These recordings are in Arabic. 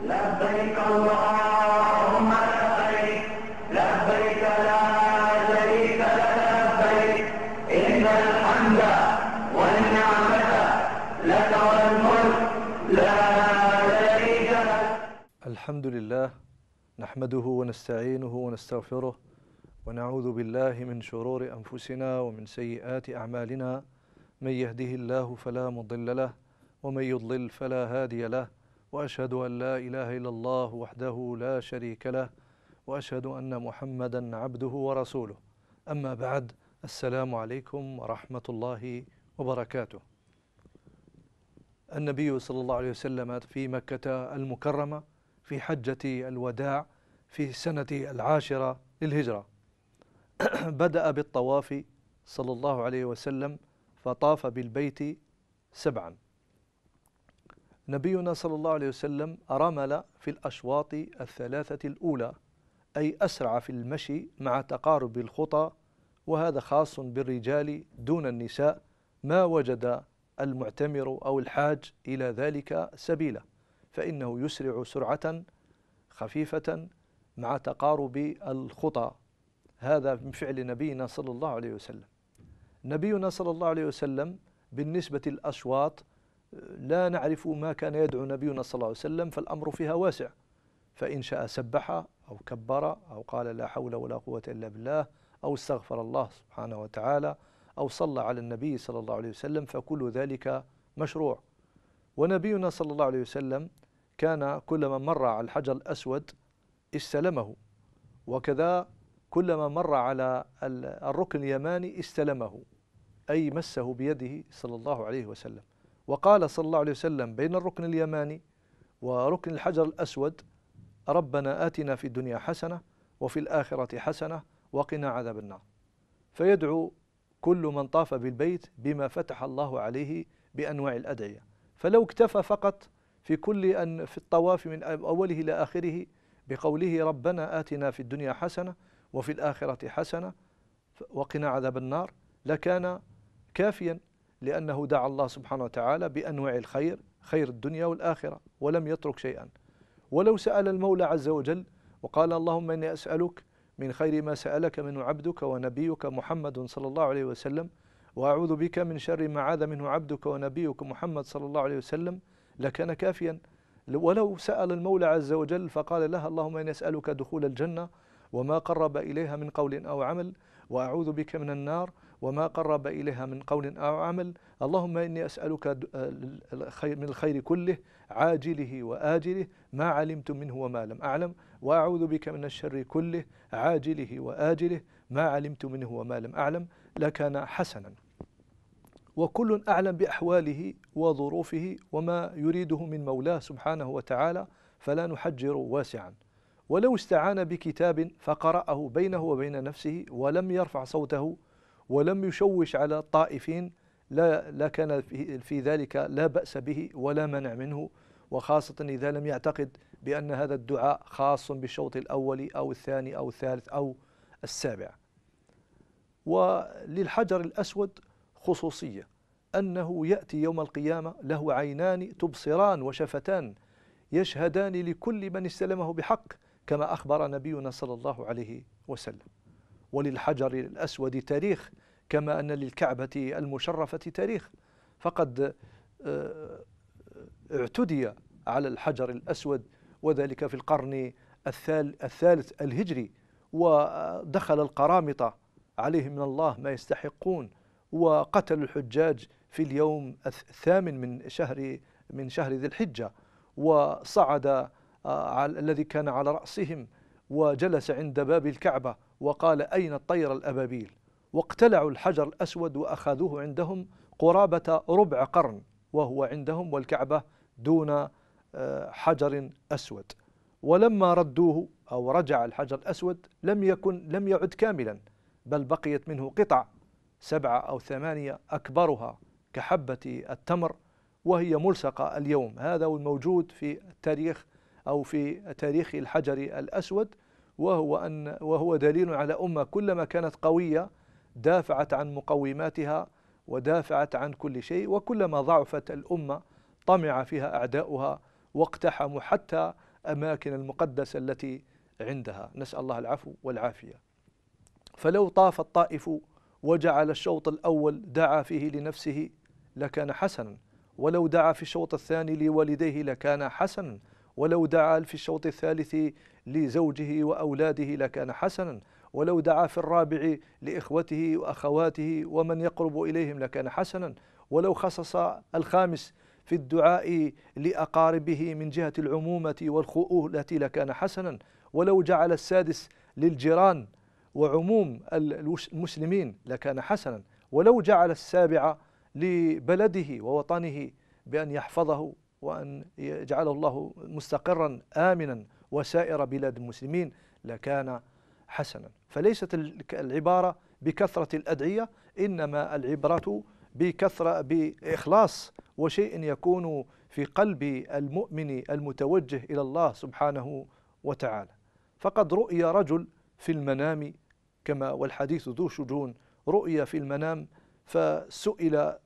لبيك اللهم لبيك لبيك لا شريك لك لبيك إن الحمد والنعمة لك والملك لا شريك لك الحمد لله نحمده ونستعينه ونستغفره ونعوذ بالله من شرور أنفسنا ومن سيئات أعمالنا من يهده الله فلا مضل له ومن يضلل فلا هادي له واشهد ان لا اله الا الله وحده لا شريك له واشهد ان محمدا عبده ورسوله اما بعد السلام عليكم ورحمه الله وبركاته النبي صلى الله عليه وسلم في مكه المكرمه في حجه الوداع في السنه العاشره للهجره بدا بالطواف صلى الله عليه وسلم فطاف بالبيت سبعا نبينا صلى الله عليه وسلم رمل في الأشواط الثلاثة الأولى أي أسرع في المشي مع تقارب الخطى وهذا خاص بالرجال دون النساء ما وجد المعتمر أو الحاج إلى ذلك سبيلا فإنه يسرع سرعة خفيفة مع تقارب الخطى هذا من فعل نبينا صلى الله عليه وسلم نبينا صلى الله عليه وسلم بالنسبة الأشواط لا نعرف ما كان يدعو نبينا صلى الله عليه وسلم فالأمر فيها واسع فإن شاء سبح أو كبر أو قال لا حول ولا قوة إلا بالله أو استغفر الله سبحانه وتعالى أو صلى على النبي صلى الله عليه وسلم فكل ذلك مشروع ونبينا صلى الله عليه وسلم كان كلما مر على الحجر الأسود استلمه وكذا كلما مر على الركن اليماني استلمه أي مسه بيده صلى الله عليه وسلم وقال صلى الله عليه وسلم بين الركن اليماني وركن الحجر الأسود ربنا آتنا في الدنيا حسنة وفي الآخرة حسنة وقنا عذاب النار فيدعو كل من طاف بالبيت بما فتح الله عليه بأنواع الأدعية فلو اكتفى فقط في كل أن في الطواف من أوله إلى آخره بقوله ربنا آتنا في الدنيا حسنة وفي الآخرة حسنة وقنا عذاب النار لكان كافيا لأنه دعا الله سبحانه وتعالى بأنواع الخير خير الدنيا والآخرة ولم يترك شيئا ولو سأل المولى عز وجل وقال اللهم إني أسألك من خير ما سألك منه عبدك ونبيك محمد صلى الله عليه وسلم وأعوذ بك من شر ما عاذ منه عبدك ونبيك محمد صلى الله عليه وسلم لكان كافيا ولو سأل المولى عز وجل فقال لها اللهم إني أسألك دخول الجنة وما قرب إليها من قول أو عمل وأعوذ بك من النار وما قرب إليها من قول أو عمل اللهم إني أسألك من الخير كله عاجله وآجله ما علمت منه وما لم أعلم وأعوذ بك من الشر كله عاجله وآجله ما علمت منه وما لم أعلم لكان حسنا وكل أعلم بأحواله وظروفه وما يريده من مولاه سبحانه وتعالى فلا نحجر واسعا ولو استعان بكتاب فقرأه بينه وبين نفسه ولم يرفع صوته ولم يشوش على الطائفين لا, لا كان في ذلك لا بأس به ولا منع منه وخاصة إذا لم يعتقد بأن هذا الدعاء خاص بالشوط الأول أو الثاني أو الثالث أو السابع وللحجر الأسود خصوصية أنه يأتي يوم القيامة له عينان تبصران وشفتان يشهدان لكل من استلمه بحق كما أخبر نبينا صلى الله عليه وسلم وللحجر الأسود تاريخ كما أن للكعبة المشرفة تاريخ فقد آه، اعتدي على الحجر الأسود وذلك في القرن الثالث الهجري ودخل القرامطة عليهم من الله ما يستحقون وقتل الحجاج في اليوم الثامن من شهر من شهر ذي الحجة وصعد آه، الذي كان على رأسهم وجلس عند باب الكعبة وقال أين الطير الأبابيل واقتلعوا الحجر الأسود وأخذوه عندهم قرابة ربع قرن وهو عندهم والكعبة دون آه، حجر أسود ولما ردوه أو رجع الحجر الأسود لم يكن لم يعد كاملا بل بقيت منه قطع سبعة أو ثمانية أكبرها كحبة التمر وهي ملصقة اليوم هذا الموجود في التاريخ أو في تاريخ الحجر الأسود وهو, أن وهو دليل على أمة كلما كانت قوية دافعت عن مقوماتها ودافعت عن كل شيء وكلما ضعفت الأمة طمع فيها أعداؤها واقتحموا حتى أماكن المقدسة التي عندها نسأل الله العفو والعافية فلو طاف الطائف وجعل الشوط الأول دعا فيه لنفسه لكان حسنا ولو دعا في الشوط الثاني لوالديه لكان حسنا ولو دعا في الشوط الثالث لزوجه وأولاده لكان حسنا ولو دعا في الرابع لإخوته وأخواته ومن يقرب إليهم لكان حسنا ولو خصص الخامس في الدعاء لأقاربه من جهة العمومة والخؤولة لكان حسنا ولو جعل السادس للجيران وعموم المسلمين لكان حسنا ولو جعل السابع لبلده ووطنه بأن يحفظه وأن يجعله الله مستقرا آمنا وسائر بلاد المسلمين لكان حسنا فليست العبارة بكثرة الأدعية إنما العبرة بكثرة بإخلاص وشيء يكون في قلب المؤمن المتوجه إلى الله سبحانه وتعالى فقد رؤي رجل في المنام كما والحديث ذو شجون رؤي في المنام فسئل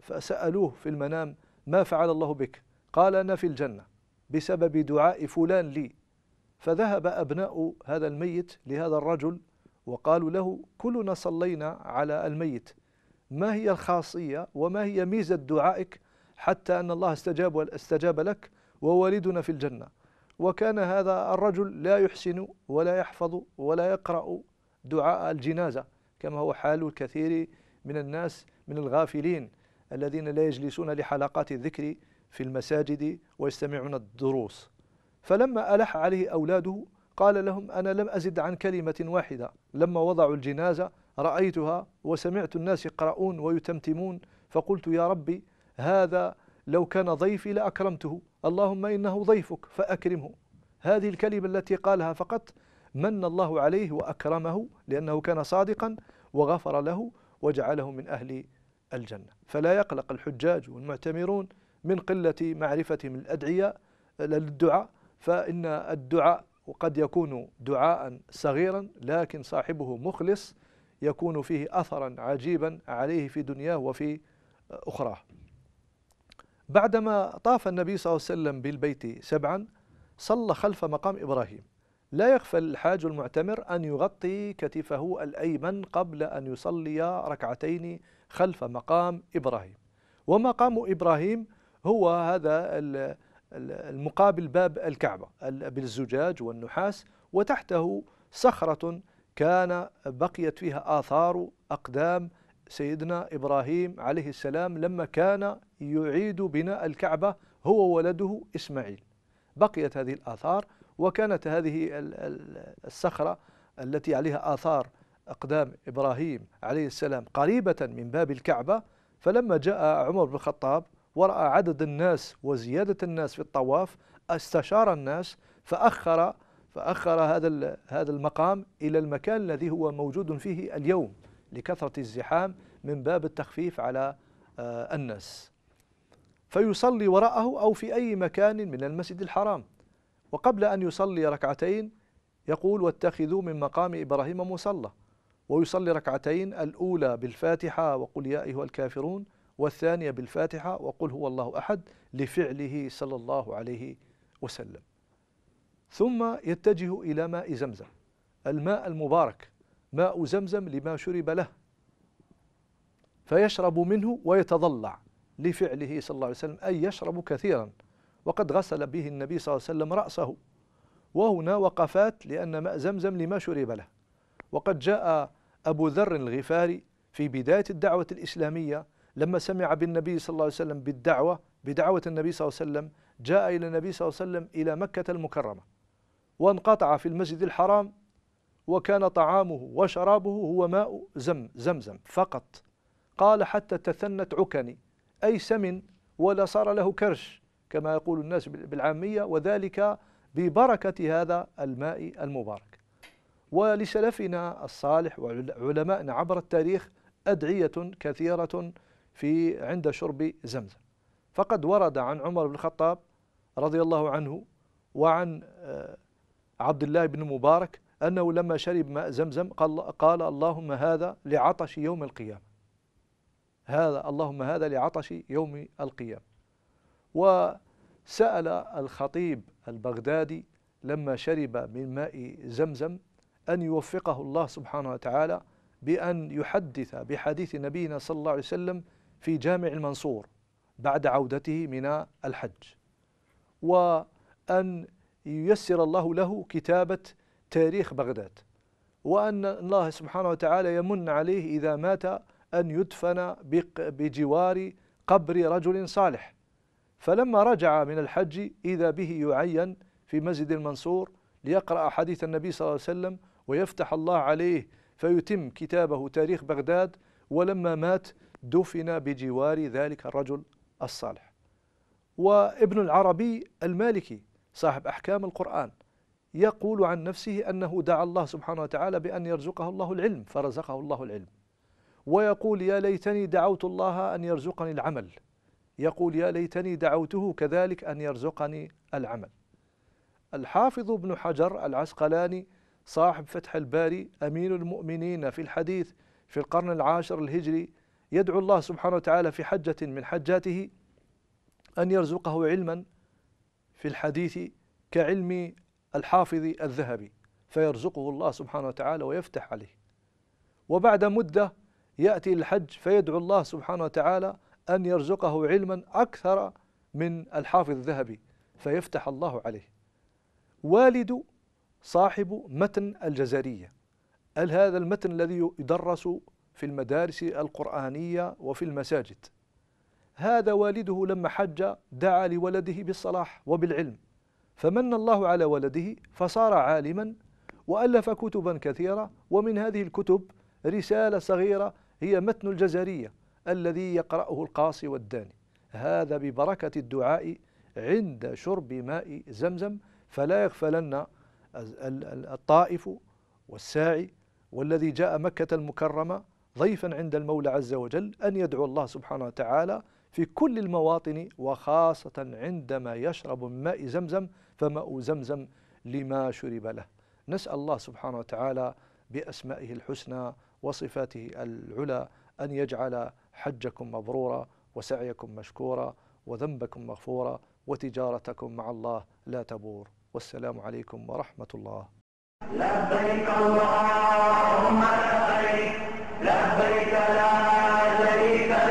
فسألوه في المنام ما فعل الله بك قال أنا في الجنة بسبب دعاء فلان لي فذهب أبناء هذا الميت لهذا الرجل وقالوا له كلنا صلينا على الميت ما هي الخاصية وما هي ميزة دعائك حتى أن الله استجاب استجاب لك ووالدنا في الجنة وكان هذا الرجل لا يحسن ولا يحفظ ولا يقرأ دعاء الجنازة كما هو حال الكثير من الناس من الغافلين الذين لا يجلسون لحلقات الذكر في المساجد ويستمعون الدروس فلما ألح عليه أولاده قال لهم أنا لم أزد عن كلمة واحدة لما وضعوا الجنازة رأيتها وسمعت الناس يقرؤون ويتمتمون فقلت يا ربي هذا لو كان ضيفي لأكرمته اللهم إنه ضيفك فأكرمه هذه الكلمة التي قالها فقط من الله عليه وأكرمه لأنه كان صادقا وغفر له وجعله من أهل الجنة فلا يقلق الحجاج والمعتمرون من قلة معرفتهم الأدعية للدعاء فإن الدعاء وقد يكون دعاء صغيرا لكن صاحبه مخلص يكون فيه أثرا عجيبا عليه في دنياه وفي أخراه بعدما طاف النبي صلى الله عليه وسلم بالبيت سبعا صلى خلف مقام إبراهيم لا يغفل الحاج المعتمر أن يغطي كتفه الأيمن قبل أن يصلي ركعتين خلف مقام إبراهيم ومقام إبراهيم هو هذا المقابل باب الكعبة بالزجاج والنحاس وتحته صخرة كان بقيت فيها آثار أقدام سيدنا إبراهيم عليه السلام لما كان يعيد بناء الكعبة هو ولده إسماعيل بقيت هذه الآثار وكانت هذه الصخرة التي عليها آثار أقدام إبراهيم عليه السلام قريبة من باب الكعبة فلما جاء عمر بن الخطاب ورأى عدد الناس وزيادة الناس في الطواف استشار الناس فأخر فأخر هذا هذا المقام إلى المكان الذي هو موجود فيه اليوم لكثرة الزحام من باب التخفيف على آه، الناس فيصلي وراءه أو في أي مكان من المسجد الحرام وقبل أن يصلي ركعتين يقول واتخذوا من مقام إبراهيم مصلى ويصلي ركعتين الأولى بالفاتحة وقل يا أيها الكافرون والثانية بالفاتحة وقل هو الله أحد لفعله صلى الله عليه وسلم ثم يتجه إلى ماء زمزم الماء المبارك ماء زمزم لما شرب له فيشرب منه ويتضلع لفعله صلى الله عليه وسلم أي يشرب كثيرا وقد غسل به النبي صلى الله عليه وسلم رأسه وهنا وقفات لأن ماء زمزم لما شرب له وقد جاء أبو ذر الغفاري في بداية الدعوة الإسلامية لما سمع بالنبي صلى الله عليه وسلم بالدعوة بدعوة النبي صلى الله عليه وسلم جاء إلى النبي صلى الله عليه وسلم إلى مكة المكرمة وانقطع في المسجد الحرام وكان طعامه وشرابه هو ماء زم زمزم فقط قال حتى تثنت عكني أي سمن ولا صار له كرش كما يقول الناس بالعامية وذلك ببركة هذا الماء المبارك ولسلفنا الصالح وعلمائنا عبر التاريخ أدعية كثيرة في عند شرب زمزم فقد ورد عن عمر بن الخطاب رضي الله عنه وعن آه، عبد الله بن مبارك أنه لما شرب ماء زمزم قال, قال اللهم هذا لعطش يوم القيامة هذا اللهم هذا لعطش يوم القيامة وسأل الخطيب البغدادي لما شرب من ماء زمزم أن يوفقه الله سبحانه وتعالى بأن يحدث بحديث نبينا صلى الله عليه وسلم في جامع المنصور بعد عودته من الحج وأن ييسر الله له كتابة تاريخ بغداد وأن الله سبحانه وتعالى يمن عليه إذا مات أن يدفن بجوار قبر رجل صالح فلما رجع من الحج إذا به يعين في مسجد المنصور ليقرأ حديث النبي صلى الله عليه وسلم ويفتح الله عليه فيتم كتابه تاريخ بغداد ولما مات دفن بجوار ذلك الرجل الصالح وابن العربي المالكي صاحب أحكام القرآن يقول عن نفسه أنه دعا الله سبحانه وتعالى بأن يرزقه الله العلم فرزقه الله العلم ويقول يا ليتني دعوت الله أن يرزقني العمل يقول يا ليتني دعوته كذلك أن يرزقني العمل الحافظ ابن حجر العسقلاني صاحب فتح الباري أمين المؤمنين في الحديث في القرن العاشر الهجري يدعو الله سبحانه وتعالى في حجة من حجاته أن يرزقه علما في الحديث كعلم الحافظ الذهبي فيرزقه الله سبحانه وتعالى ويفتح عليه وبعد مدة يأتي الحج فيدعو الله سبحانه وتعالى أن يرزقه علما أكثر من الحافظ الذهبي فيفتح الله عليه والد صاحب متن الجزرية هل هذا المتن الذي يدرس في المدارس القرآنية وفي المساجد هذا والده لما حج دعا لولده بالصلاح وبالعلم فمن الله على ولده فصار عالما وألف كتبا كثيرة ومن هذه الكتب رسالة صغيرة هي متن الجزرية الذي يقرأه القاصي والداني هذا ببركة الدعاء عند شرب ماء زمزم فلا يغفلن الطائف والساعي والذي جاء مكة المكرمة ضيفا عند المولى عز وجل أن يدعو الله سبحانه وتعالى في كل المواطن وخاصة عندما يشرب من ماء زمزم فماء زمزم لما شرب له نسأل الله سبحانه وتعالى بأسمائه الحسنى وصفاته العلى أن يجعل حجكم مبرورا وسعيكم مشكورا وذنبكم مغفورا وتجارتكم مع الله لا تبور والسلام عليكم ورحمة الله لبيك اللهم لبيك لبيك لا شريك